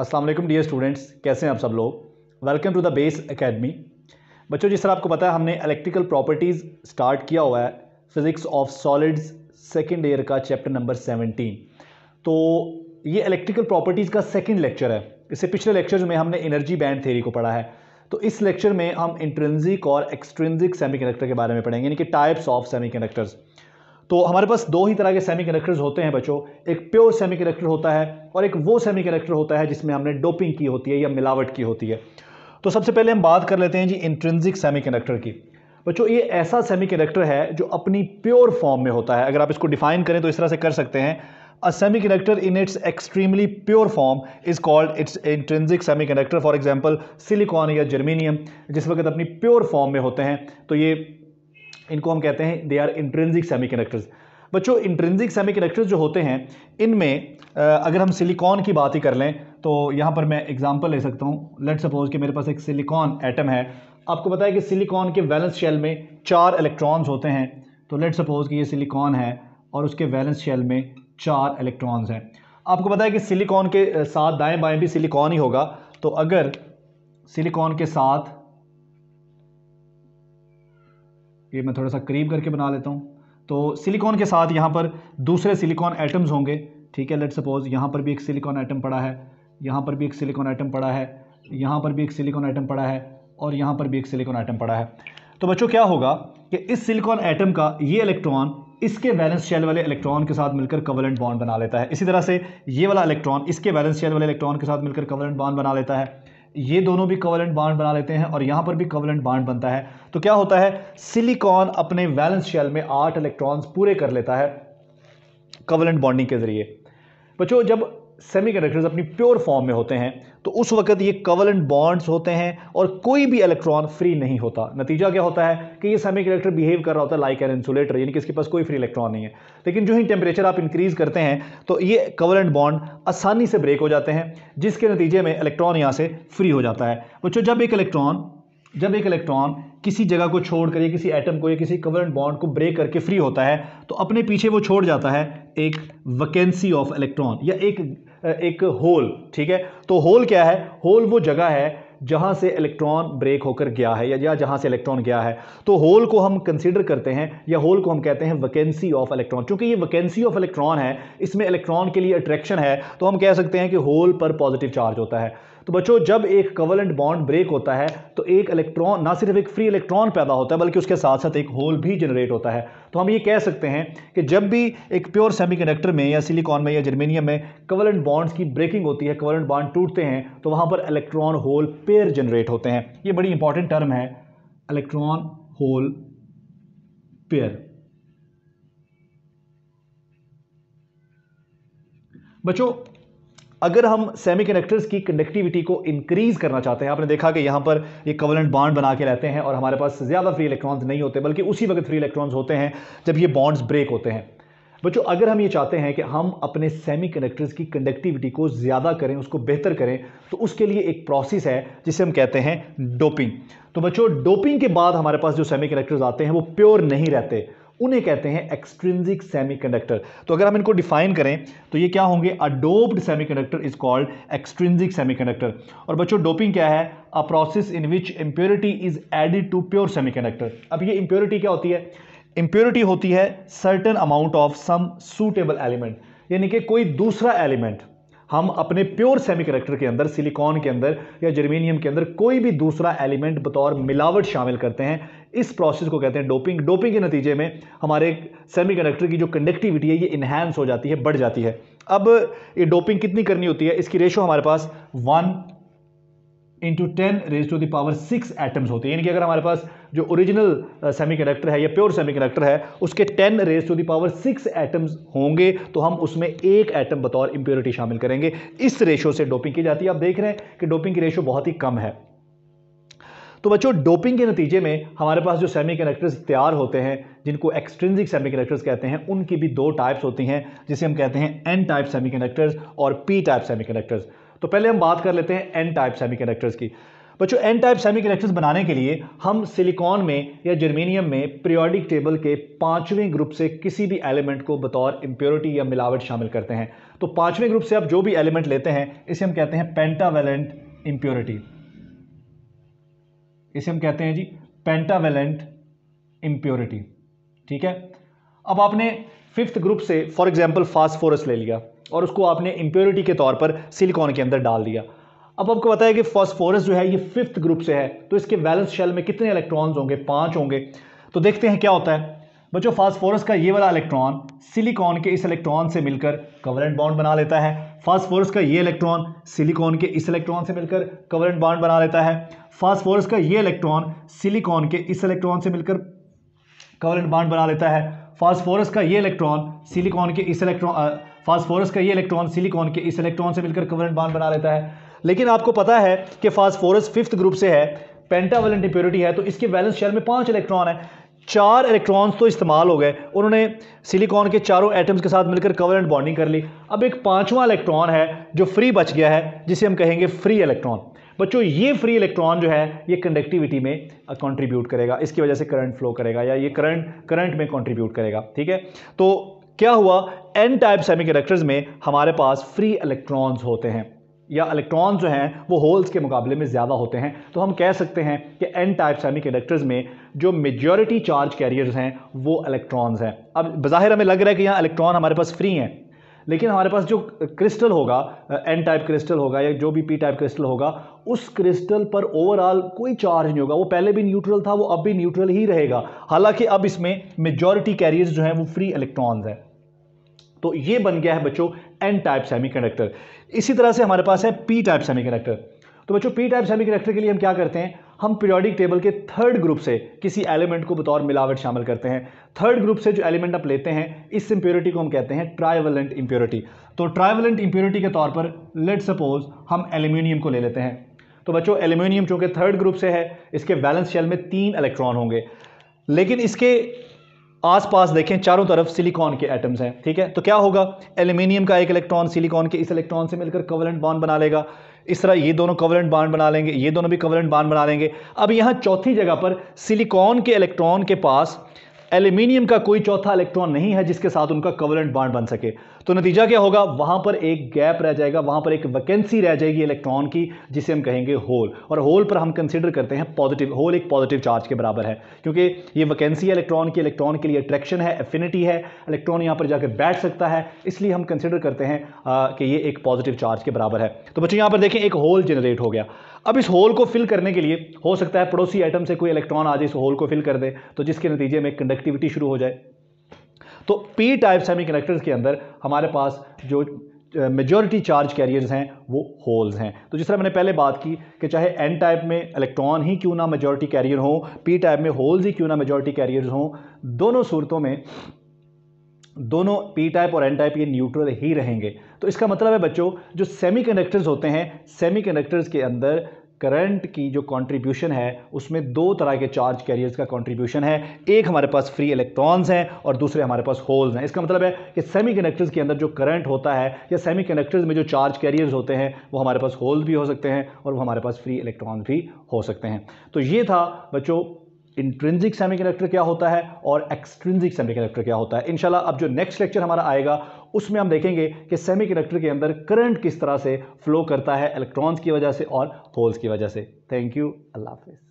अस्सलाम वालेकुम dear students कैसे हैं आप सब लोग welcome to the base academy बच्चों जिस तरह आपको पता है हमने इलेक्ट्रिकल प्रॉपर्टीज़ स्टार्ट किया हुआ है physics of solids second year का चैप्टर नंबर सेवनटीन तो ये इलेक्ट्रिकल प्रॉपर्टीज़ का सेकेंड लेक्चर है इससे पिछले लेक्चर में हमने एनर्जी बैंड थेरी को पढ़ा है तो इस लेक्चर में हम इंट्रेंसिक और एक्सट्रेंसिक सेमीकंडक्टर के बारे में पढ़ेंगे यानी कि टाइप्स ऑफ सेमीकंडक्टर्स तो हमारे पास दो ही तरह के सेमीकंडक्टर्स होते हैं बच्चों एक प्योर कंडक्टर होता है और एक वो कंडक्टर होता है जिसमें हमने डोपिंग की होती है या मिलावट की होती है तो सबसे पहले हम बात कर लेते हैं जी इंट्रेंसिक कंडक्टर की बच्चों ये ऐसा कंडक्टर है जो अपनी प्योर फॉर्म में होता है अगर आप इसको डिफाइन करें तो इस तरह से कर सकते हैं a semi A in its extremely pure form is called its intrinsic semiconductor for example silicon या जर्मीनियम जिस वक्त अपनी प्योर फॉर्म में होते हैं तो ये इनको हम कहते हैं दे आर इंट्रेंसिक सेमीकंडक्टर्स बच्चों इंट्रेंसिक सेमीकंडक्टर्स जो होते हैं इनमें अगर हम सिलिकॉन की बात ही कर लें तो यहाँ पर मैं एग्ज़ाम्पल ले सकता हूँ लेट सपोज कि मेरे पास एक सिलिकॉन एटम है आपको पता है कि सिलिकॉन के वैलेंस शेल में चार इलेक्ट्रॉन्स होते हैं तो लेट सपोज कि ये सिलिकॉन है और उसके वैलेंस शेल में चार इलेक्ट्रॉन्स हैं आपको पता है कि सिलिकॉन के साथ दाएं बाएं भी सिलिकॉन ही होगा तो अगर सिलिकॉन के साथ ये मैं थोड़ा सा करीब करके बना लेता हूँ तो सिलिकॉन के साथ यहाँ पर दूसरे सिलिकॉन एटम्स होंगे ठीक है लेट सपोज़ यहाँ पर भी एक सिलिकॉन आइटम पड़ा है यहाँ पर भी एक सिलिकॉन आइटम पड़ा है यहाँ पर भी एक सिलिकॉन आइटम पड़ा है और यहाँ पर भी एक सिलिकॉन आइटम पड़ा है तो बच्चों क्या होगा कि इस सिलिकॉन आइटम का ये इलेक्ट्रॉन इसके वैलेंस शेल वाले इलेक्ट्रॉन के साथ मिलकर कवलेंट बॉन्ड बना लेता है इसी तरह से ये वाला इलेक्ट्रॉन इसके वैलेंस शेल वाले इलेक्ट्रॉन के साथ मिलकर कवलेंट बॉन्ड बना लेता है ये दोनों भी कवलेंट बाड बना लेते हैं और यहां पर भी कवलेंट बाड बनता है तो क्या होता है सिलिकॉन अपने वैलेंस शेल में आठ इलेक्ट्रॉन्स पूरे कर लेता है कवलेंट बॉन्डिंग के ज़रिए बच्चों जब सेमीकंडक्टर्स अपनी प्योर फॉर्म में होते हैं तो उस वक्त ये कवलेंट बॉन्ड्स होते हैं और कोई भी इलेक्ट्रॉन फ्री नहीं होता नतीजा क्या होता है कि ये सेमीकंडक्टर बिहेव कर रहा होता है लाइक एन इंसुलेटर यानी कि इसके पास कोई फ्री इलेक्ट्रॉन नहीं है लेकिन जो ही टेम्परेचर आप इंक्रीज करते हैं तो ये कवलेंट बॉन्ड आसानी से ब्रेक हो जाते हैं जिसके नतीजे में इलेक्ट्रॉन यहाँ से फ्री हो जाता है बच्चों जब एक इलेक्ट्रॉन जब एक इलेक्ट्रॉन किसी जगह को छोड़कर या किसी एटम को या किसी कवरेंट बॉन्ड को ब्रेक करके फ्री होता है तो अपने पीछे वो छोड़ जाता है एक वैकेंसी ऑफ इलेक्ट्रॉन या एक एक होल ठीक है तो होल क्या है होल वो जगह है जहाँ से इलेक्ट्रॉन ब्रेक होकर गया है या जहाँ से इलेक्ट्रॉन गया है तो होल को हम कंसिडर करते हैं या होल को हम कहते हैं वैकेंसी ऑफ इलेक्ट्रॉन क्योंकि ये वैकेंसी ऑफ इलेक्ट्रॉन है इसमें इलेक्ट्रॉन के लिए अट्रैक्शन है तो हम कह सकते हैं कि होल पर पॉजिटिव चार्ज होता है तो बच्चों जब एक कवलेंट बॉन्ड ब्रेक होता है तो एक इलेक्ट्रॉन ना सिर्फ एक फ्री इलेक्ट्रॉन पैदा होता है बल्कि उसके साथ साथ एक होल भी जनरेट होता है तो हम ये कह सकते हैं कि जब भी एक प्योर सेमीकंडक्टर में या सिलिकॉन में या जर्मेनियम में कवलेंट बॉन्ड्स की ब्रेकिंग होती है कवलेंट बॉन्ड टूटते हैं तो वहाँ पर इलेक्ट्रॉन होल पेयर जनरेट होते हैं ये बड़ी इंपॉर्टेंट टर्म है इलेक्ट्रॉन होल पेयर बच्चों अगर हम सेमी कंडक्टर्स की कंडक्टिविटी को इंक्रीज करना चाहते हैं आपने देखा कि यहाँ पर ये कवलेंट बॉन्ड बना के रहते हैं और हमारे पास ज़्यादा फ्री इलेक्ट्रॉन्स नहीं होते बल्कि उसी वक्त फ्री इलेक्ट्रॉन्स होते हैं जब ये बॉन्ड्स ब्रेक होते हैं बच्चों अगर हम ये चाहते हैं कि हम अपने सेमी कंडक्टर्स की कंडक्टिविटी को ज़्यादा करें उसको बेहतर करें तो उसके लिए एक प्रोसेस है जिसे हम कहते हैं डोपिंग तो बच्चों डोपिंग के बाद हमारे पास जो सेमी कंडक्टर्स आते हैं वो प्योर नहीं रहते उन्हें कहते हैं एक्सट्रिंजिक सेमीकंडक्टर तो अगर हम इनको डिफाइन करें तो ये क्या होंगे a doped semiconductor is called extrinsic semiconductor और बच्चों डोपिंग क्या है a process in which impurity is added to pure semiconductor अब ये इम्प्योरिटी क्या होती है इम्प्योरिटी होती है certain amount of some suitable element यानी कि कोई दूसरा एलिमेंट हम अपने प्योर सेमी करेक्टर के अंदर सिलिकॉन के अंदर या जर्मेनियम के अंदर कोई भी दूसरा एलिमेंट बतौर मिलावट शामिल करते हैं इस प्रोसेस को कहते हैं डोपिंग डोपिंग के नतीजे में हमारे सेमी कंडक्टर की जो कंडक्टिविटी है ये इन्हांस हो जाती है बढ़ जाती है अब ये डोपिंग कितनी करनी होती है इसकी रेशो हमारे पास one into ten raise to the power six atoms होते हैं यानी कि अगर हमारे पास जो ओरिजिनल कंडक्टर uh, है या प्योर कंडक्टर है उसके ten raise to the power six atoms होंगे तो हम उसमें एक एटम बतौर इम्प्योरिटी शामिल करेंगे इस रेशो से डोपिंग की जाती है आप देख रहे हैं कि डोपिंग की रेशो बहुत ही कम है तो बच्चों डोपिंग के नतीजे में हमारे पास जो सेमी कंडक्टर्स तैयार होते हैं जिनको एक्सट्रेंसिक सेमी कंडक्टर्स कहते हैं उनकी भी दो टाइप्स होती हैं जिसे हम कहते हैं एन टाइप सेमी कंडक्टर्स और पी टाइप सेमी कंडक्टर्स तो पहले हम बात कर लेते हैं एन टाइप सेमीकंडक्टर्स की बच्चों एन टाइप सेमीकंडक्टर्स बनाने के लिए हम सिलिकॉन में या जर्मेनियम में प्रियोडिक टेबल के पांचवें ग्रुप से किसी भी एलिमेंट को बतौर इम्प्योरिटी या मिलावट शामिल करते हैं तो पांचवें ग्रुप से आप जो भी एलिमेंट लेते हैं इसे हम कहते हैं पेंटावेलेंट इम्प्योरिटी इसे हम कहते हैं जी पेंटावेलेंट इम्प्योरिटी ठीक है अब आपने फिफ्थ ग्रुप से फॉर एग्जाम्पल फास्फोरस ले लिया और उसको आपने इम्प्योरिटी के तौर पर सिलिकॉन के अंदर डाल दिया अब आपको बताया कि फॉस्फोरस जो है ये फिफ्थ ग्रुप से है तो इसके वैलेंस शेल में कितने इलेक्ट्रॉन्स होंगे पाँच होंगे तो देखते हैं क्या होता है बच्चों फास्फोरस का ये वाला इलेक्ट्रॉन सिलिकॉन के इस इलेक्ट्रॉन से मिलकर कवरेंट बॉन्ड बना लेता है फास्फोरस का ये इलेक्ट्रॉन सिलिकॉन के इस इलेक्ट्रॉन से मिलकर कवरेंट बॉन्ड बना लेता है फास्फोरस का ये इलेक्ट्रॉन सिलिकॉन के इस इलेक्ट्रॉन से मिलकर कवरेंट बॉन्ड बना लेता है फास्फोरस का ये इलेक्ट्रॉन सिलिकॉन के इस इलेक्ट्रॉन फास्फोरस का ये इलेक्ट्रॉन सिलिकॉन के इस इलेक्ट्रॉन से मिलकर कवरेंट बांध बना लेता है लेकिन आपको पता है कि फास्फोरस फिफ्थ ग्रुप से है पेंटावेलेंट इंप्योरिटी है तो इसके वैलेंस शेल में पांच इलेक्ट्रॉन है चार इलेक्ट्रॉन्स तो इस्तेमाल हो गए उन्होंने सिलिकॉन के चारों एटम्स के साथ मिलकर कवरेंट बॉन्डिंग कर ली अब एक पांचवा इलेक्ट्रॉन है जो फ्री बच गया है जिसे हम कहेंगे फ्री इलेक्ट्रॉन बच्चों ये फ्री इलेक्ट्रॉन जो है ये कंडक्टिविटी में कंट्रीब्यूट करेगा इसकी वजह से करंट फ्लो करेगा या ये करंट करंट में कंट्रीब्यूट करेगा ठीक है तो क्या हुआ एन टाइप सेमीकंडक्टर्स में हमारे पास फ्री इलेक्ट्रॉन्स होते हैं या इलेक्ट्रॉन जो हैं वो होल्स के मुकाबले में ज़्यादा होते हैं तो हम कह सकते हैं कि एन टाइप सेमीकंडक्टर्स में जो मेजॉरिटी चार्ज कैरियर्स हैं वो इलेक्ट्रॉन्स हैं अब बाहिर हमें लग रहा है कि यहाँ इलेक्ट्रॉन हमारे पास फ्री हैं लेकिन हमारे पास जो क्रिस्टल होगा एन टाइप क्रिस्टल होगा या जो भी पी टाइप क्रिस्टल होगा उस क्रिस्टल पर ओवरऑल कोई चार्ज नहीं होगा वो पहले भी न्यूट्रल था वो अब भी न्यूट्रल ही रहेगा हालांकि अब इसमें मेजॉरिटी कैरियर्स जो हैं वो फ्री इलेक्ट्रॉन्स हैं तो ये बन गया है बच्चों एन टाइप सेमी इसी तरह से हमारे पास है पी टाइप सेमी तो बच्चों पी टाइप सेमी के लिए हम क्या करते हैं हम पीरियोडिक टेबल के थर्ड ग्रुप से किसी एलिमेंट को बतौर मिलावट शामिल करते हैं थर्ड ग्रुप से जो एलिमेंट आप लेते हैं इस इम्प्योरिटी को हम कहते हैं ट्राइवलेंट इंप्योरिटी तो ट्राइवलेंट इंप्योरिटी के तौर पर लेट सपोज हम एल्यूमिनियम को ले लेते हैं तो बच्चों एल्यूमिनियम चूंकि थर्ड ग्रुप से है इसके बैलेंस शेल में तीन इलेक्ट्रॉन होंगे लेकिन इसके आसपास देखें चारों तरफ सिलिकॉन के एटम्स हैं ठीक है तो क्या होगा एल्यूमिनियम का एक इलेक्ट्रॉन सिलिकॉन के इस इलेक्ट्रॉन से मिलकर कोवलेंट बॉन्ड बना लेगा इस तरह ये दोनों कवरेंट बांड बना लेंगे ये दोनों भी कवरेंट बांड बना लेंगे अब यहाँ चौथी जगह पर सिलिकॉन के इलेक्ट्रॉन के पास एल्यूमिनियम का कोई चौथा इलेक्ट्रॉन नहीं है जिसके साथ उनका कवरेंट बाड बन सके तो नतीजा क्या होगा वहां पर एक गैप रह जाएगा वहां पर एक वैकेंसी रह जाएगी इलेक्ट्रॉन की जिसे हम कहेंगे होल और होल पर हम कंसिडर करते हैं पॉजिटिव होल एक पॉजिटिव चार्ज के बराबर है क्योंकि ये वैकेंसी है इलेक्ट्रॉन की इलेक्ट्रॉन के लिए अट्रैक्शन है एफिनिटी है इलेक्ट्रॉन यहाँ पर जाकर बैठ सकता है इसलिए हम कंसिडर करते हैं कि ये एक पॉजिटिव चार्ज के बराबर है तो बच्चों यहाँ पर देखें एक होल जनरेट हो गया अब इस होल को फिल करने के लिए हो सकता है पड़ोसी आइटम से कोई इलेक्ट्रॉन आ जाए इस होल को फिल कर दे तो जिसके नतीजे में कंडक्टिविटी शुरू हो जाए तो पी टाइप सेमी कंडक्टर्स के अंदर हमारे पास जो मेजॉरिटी चार्ज कैरियर्स हैं वो होल्स हैं तो जिस तरह मैंने पहले बात की कि चाहे एन टाइप में इलेक्ट्रॉन ही क्यों ना मेजॉरिटी कैरियर हो पी टाइप में होल्स ही क्यों ना मेजॉरिटी कैरियर्स हों दोनों सूरतों में दोनों पी टाइप और एन टाइप ये न्यूट्रल ही रहेंगे तो इसका मतलब है बच्चों जो सेमीकंडक्टर्स होते हैं सेमीकंडक्टर्स के अंदर करंट की जो कंट्रीब्यूशन है उसमें दो तरह के चार्ज कैरियर्स का कंट्रीब्यूशन है एक हमारे पास फ्री इलेक्ट्रॉन्स हैं और दूसरे हमारे पास होल्स हैं इसका मतलब है कि सेमीकंडक्टर्स के अंदर जो करंट होता है या सेमीकंडक्टर्स में जो चार्ज कैरियर्स होते हैं वो हमारे पास होल्स भी हो सकते हैं और वो हमारे पास फ्री इलेक्ट्रॉन भी हो सकते हैं तो ये था बच्चों इंट्रेंसिक सेमीकंडक्टर क्या होता है और एक्सट्रेंसिक सेमीकंडक्टर क्या होता है इनशाला अब जो नेक्स्ट लेक्चर हमारा आएगा उसमें हम देखेंगे कि सेमीकंडक्टर के अंदर करंट किस तरह से फ्लो करता है इलेक्ट्रॉन्स की वजह से और होल्स की वजह से थैंक यू अल्लाह हाफिज़